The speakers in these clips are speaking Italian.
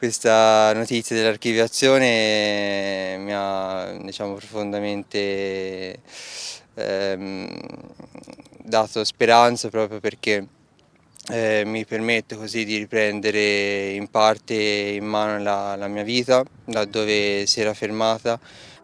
Questa notizia dell'archiviazione mi ha diciamo, profondamente ehm, dato speranza proprio perché eh, mi permette così di riprendere in parte in mano la, la mia vita, da dove si era fermata,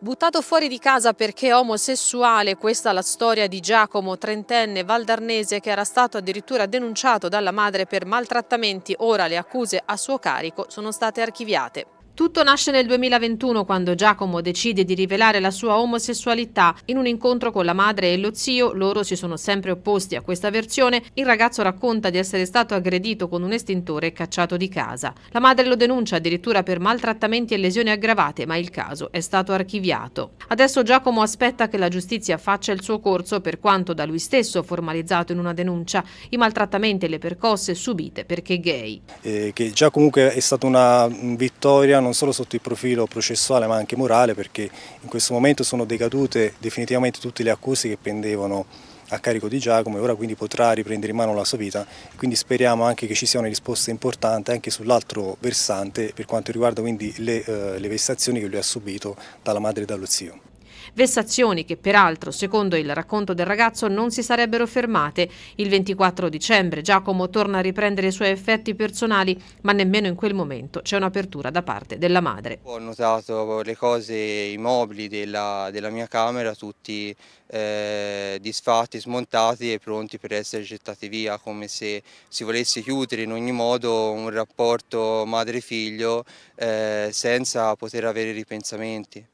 Buttato fuori di casa perché omosessuale, questa è la storia di Giacomo, trentenne valdarnese che era stato addirittura denunciato dalla madre per maltrattamenti, ora le accuse a suo carico sono state archiviate. Tutto nasce nel 2021 quando Giacomo decide di rivelare la sua omosessualità. In un incontro con la madre e lo zio, loro si sono sempre opposti a questa versione, il ragazzo racconta di essere stato aggredito con un estintore e cacciato di casa. La madre lo denuncia addirittura per maltrattamenti e lesioni aggravate, ma il caso è stato archiviato. Adesso Giacomo aspetta che la giustizia faccia il suo corso per quanto da lui stesso formalizzato in una denuncia, i maltrattamenti e le percosse subite perché gay. Eh, che già comunque è stata una mm, vittoria non solo sotto il profilo processuale ma anche morale perché in questo momento sono decadute definitivamente tutte le accuse che pendevano a carico di Giacomo e ora quindi potrà riprendere in mano la sua vita quindi speriamo anche che ci sia una risposta importante anche sull'altro versante per quanto riguarda quindi le, eh, le vessazioni che lui ha subito dalla madre e dallo zio. Vessazioni che peraltro, secondo il racconto del ragazzo, non si sarebbero fermate. Il 24 dicembre Giacomo torna a riprendere i suoi effetti personali, ma nemmeno in quel momento c'è un'apertura da parte della madre. Ho notato le cose, i mobili della, della mia camera, tutti eh, disfatti, smontati e pronti per essere gettati via, come se si volesse chiudere in ogni modo un rapporto madre-figlio eh, senza poter avere ripensamenti.